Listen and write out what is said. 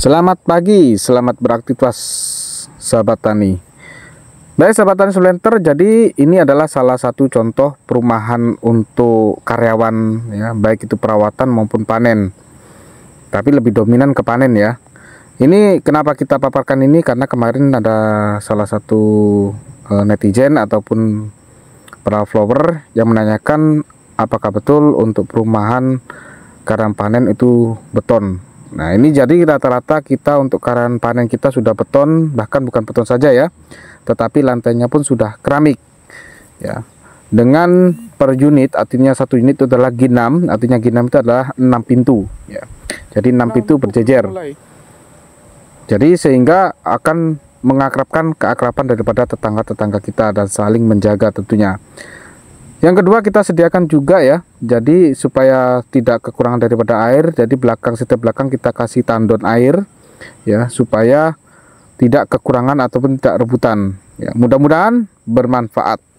Selamat pagi, selamat beraktivitas sahabat tani. Baik sahabat tani Sulenter, jadi ini adalah salah satu contoh perumahan untuk karyawan ya, baik itu perawatan maupun panen. Tapi lebih dominan ke panen ya. Ini kenapa kita paparkan ini karena kemarin ada salah satu eh, netizen ataupun para flower yang menanyakan apakah betul untuk perumahan karang panen itu beton Nah ini jadi rata-rata kita untuk karan panen kita sudah beton bahkan bukan beton saja ya tetapi lantainya pun sudah keramik ya dengan per unit artinya satu unit itu adalah ginam artinya ginam itu adalah enam pintu ya jadi enam pintu berjejer jadi sehingga akan mengakrabkan keakraban daripada tetangga-tetangga kita dan saling menjaga tentunya yang kedua kita sediakan juga ya jadi supaya tidak kekurangan daripada air jadi belakang setiap belakang kita kasih tandon air ya supaya tidak kekurangan ataupun tidak rebutan ya mudah-mudahan bermanfaat